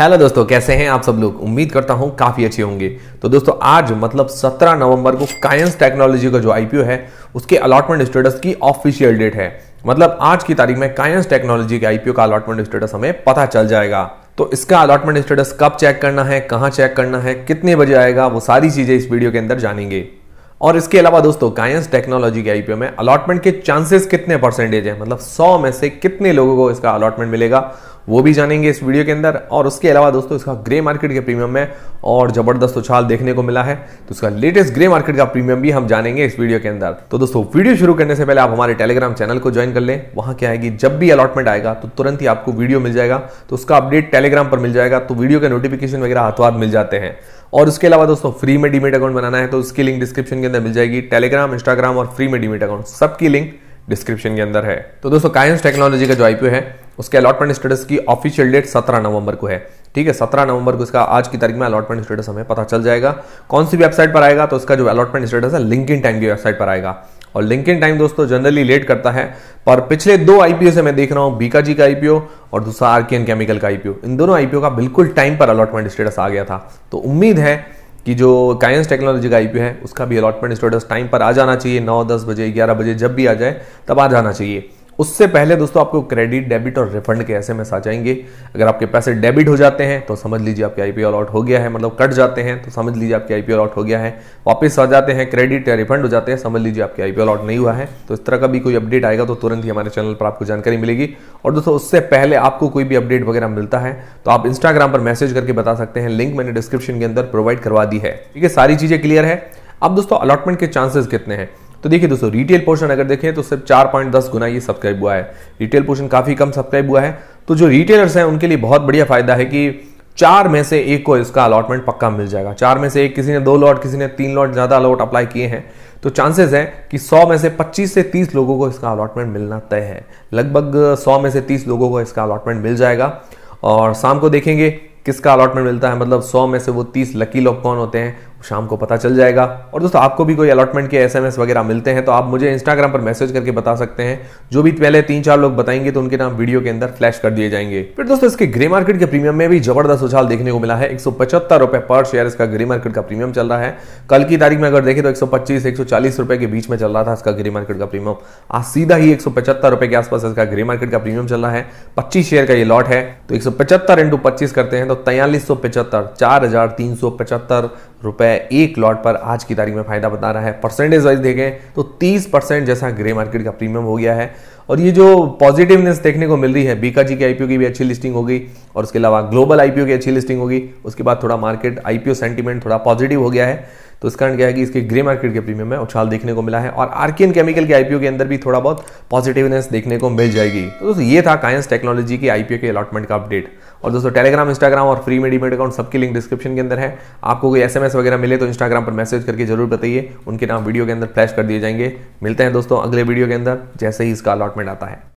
hello दोस्तों कैसे हैं आप सब लोग उम्मीद करता हूं काफ़ी अच्छे होंगे तो दोस्तों आज मतलब 17 नवंबर को कायंस टेक्नोलॉजी का जो आईपीओ है उसके अलॉटमेंट स्टेटस की ऑफिशियल डेट है मतलब आज की तारीख में कायंस टेक्नोलॉजी के आईपीओ का अलॉटमेंट स्टेटस हमें पता चल जाएगा तो इसका अलॉटमेंट स्टेटस कब चेक करना है कहाँ चेक करना है कितने बजे आएगा वो सारी चीज़ें इस वीडियो के अंदर जानेंगे और इसके अलावा दोस्तों कायंस टेक्नोलॉजी के आईपीओ में अलॉटमेंट के चांसेस कितने परसेंटेज है मतलब 100 में से कितने लोगों को इसका अलॉटमेंट मिलेगा वो भी जानेंगे इस वीडियो के अंदर और उसके अलावा दोस्तों इसका ग्रे मार्केट के प्रीमियम में और जबरदस्त उछाल देखने को मिला है तो उसका लेटेस्ट ग्रे मार्केट का प्रीमियम भी हम जानेंगे इस वीडियो के अंदर तो दोस्तों वीडियो शुरू करने से पहले आप हमारे टेलीग्राम चैनल को ज्वाइन कर लें वहां क्या आएगी जब भी अलॉटमेंट आएगा तो तुरंत ही आपको वीडियो मिल जाएगा तो उसका अपडेट टेलीग्राम पर मिल जाएगा तो वीडियो के नोटिफिकेशन वगैरह हाथों मिल जाते हैं और उसके अलावा दोस्तों फ्री में डीमेट अकाउंट बनाना है तो उसकी लिंक डिस्क्रिप्शन के अंदर मिल जाएगी टेलीग्राम इंस्टाग्राम और फ्री में डीमेट अकाउंट सबकी लिंक डिस्क्रिप्शन के अंदर है तो दोस्तों कायंस टेक्नोलॉजी का जो आईपीओ है उसके अलॉटमेंट स्टेटस की ऑफिशियल डेट सत्रह नवंबर को है ठीक है सत्रह नवंबर को इसका आज की तारीख में अलॉटमेंट स्टेटस हमें पता चल जाएगा कौन सी वेबसाइट पर आएगा तो उसका जो अलॉटमेंट स्टेटस है लिंक इन टाइम की वेबसाइट पर आएगा और लिंक इन टाइम दोस्तों जनरली लेट करता है पर पिछले दो आईपीओ से मैं देख रहा हूं बीका जी का आईपीओ और दूसरा आरकेएन केमिकल का आईपीओ इन दोनों आईपीओ का बिल्कुल टाइम पर अलॉटमेंट स्टेटस आ गया था तो उम्मीद है कि जो कायंस टेक्नोलॉजी का आईपीओ है उसका भी अलॉटमेंट स्टेटस टाइम पर आ जाना चाहिए नौ दस बजे ग्यारह बजे जब भी आ जाए तब आ जाना चाहिए उससे पहले दोस्तों आपको क्रेडिट डेबिट और रिफंड के ऐसे मैसेज आ जाएंगे अगर आपके पैसे डेबिट हो जाते हैं तो समझ लीजिए आपके आईपीओ अलॉट हो गया है मतलब कट जाते हैं तो समझ लीजिए आपके आईपीओ अलॉट हो गया है वापस आ जाते हैं क्रेडिट या रिफंड हो जाते हैं समझ लीजिए आपके आईपीओ अलॉट नहीं हुआ है तो इस तरह का भी कोई अपडेट आएगा तो तुरंत ही हमारे चैनल पर आपको जानकारी मिलेगी और दोस्तों उससे पहले आपको कोई भी अपडेट वगैरह मिलता है तो आप इंस्टाग्राम पर मैसेज करके बता सकते हैं लिंक मैंने डिस्क्रिप्शन के अंदर प्रोवाइड करवा दी है ठीक है सारी चीजें क्लियर है अब दोस्तों अलॉटमेंट के चांसेस कितने हैं तो देखिए दोस्तों रिटेल पोर्शन अगर देखें तो सिर्फ चार पॉइंट दस गुना ये सब्सक्राइब हुआ है रिटेल पोर्शन काफ़ी कम सब्सक्राइब हुआ है तो जो रिटेलर्स हैं उनके लिए बहुत बढ़िया फायदा है कि चार में से एक को इसका अलॉटमेंट पक्का मिल जाएगा चार में से एक किसी ने दो लॉट किसी ने तीन लॉट ज़्यादा अलॉट अप्लाई किए हैं तो चांसेस है कि 100 में से 25 से 30 लोगों को इसका अलॉटमेंट मिलना तय है लगभग 100 में से 30 लोगों को इसका अलॉटमेंट मिल जाएगा और शाम को देखेंगे किसका अलॉटमेंट मिलता है मतलब 100 में से वो 30 लकी लोग कौन होते हैं शाम को पता चल जाएगा और दोस्तों आपको भी कोई अलॉटमेंट के एसएमएस वगैरह मिलते हैं तो आप मुझे इंस्टाग्राम पर मैसेज करके बता सकते हैं जो भी पहले तीन चार लोग बताएंगे तो उनके नाम वीडियो के अंदर फ्लैश कर दिए जाएंगे फिर दोस्तों इसके ग्रे मार्केट के प्रीमियम में भी जबरदस्त उछाल देखने को मिला है एक रुपए पर शेयर इसका ग्रे मार्केट का प्रीमियम चल रहा है कल की तारीख में अगर देखें तो एक सौ रुपए के बीच में चल रहा था इसका ग्रे मार्केट का प्रीमियम आज सीधा ही एक रुपए के आसपास इसका ग्रे मार्केट का प्रीमियम चल रहा है पच्चीस शेयर का ये लॉट है तो एक सौ करते हैं तो तैयलीस सौ पचहत्तर रुपए एक लॉट पर आज की तारीख में फायदा बता रहा है परसेंटेज वाइज देखें तो 30 परसेंट जैसा ग्रे मार्केट का प्रीमियम हो गया है और ये जो पॉजिटिवनेस देखने को मिल रही है बीका जी के आईपीओ की भी अच्छी लिस्टिंग होगी और उसके अलावा ग्लोबल आईपीओ की अच्छी लिस्टिंग होगी उसके बाद थोड़ा मार्केट आईपीओ सेंटीमेंट थोड़ा पॉजिटिव हो गया है तो इस कारण क्या है कि इसके ग्रे मार्केट के प्रीमियम में उछाल देखने को मिला है और आर्कियन केमिकल के आईपीओ के अंदर भी थोड़ा बहुत पॉजिटिवनेस देखने को मिल जाएगी तो दोस्तों ये था कायंस टेक्नोलॉजी की आईपीओ के अलॉटमेंट का अपडेट और दोस्तों टेलीग्राम इंस्टाग्राम और फ्री में डिमेट अकाउंट सबकी लिंक डिस्क्रिप्शन के अंदर है आपको कोई एसएमएस वगैरह मिले तो इंस्टाग्राम पर मैसेज करके जरूर बताइए उनके नाम वीडियो के अंदर फ्लैश कर दिए जाएंगे मिलते हैं दोस्तों अगले वीडियो के अंदर जैसे ही इसका अलॉटमेंट में आता है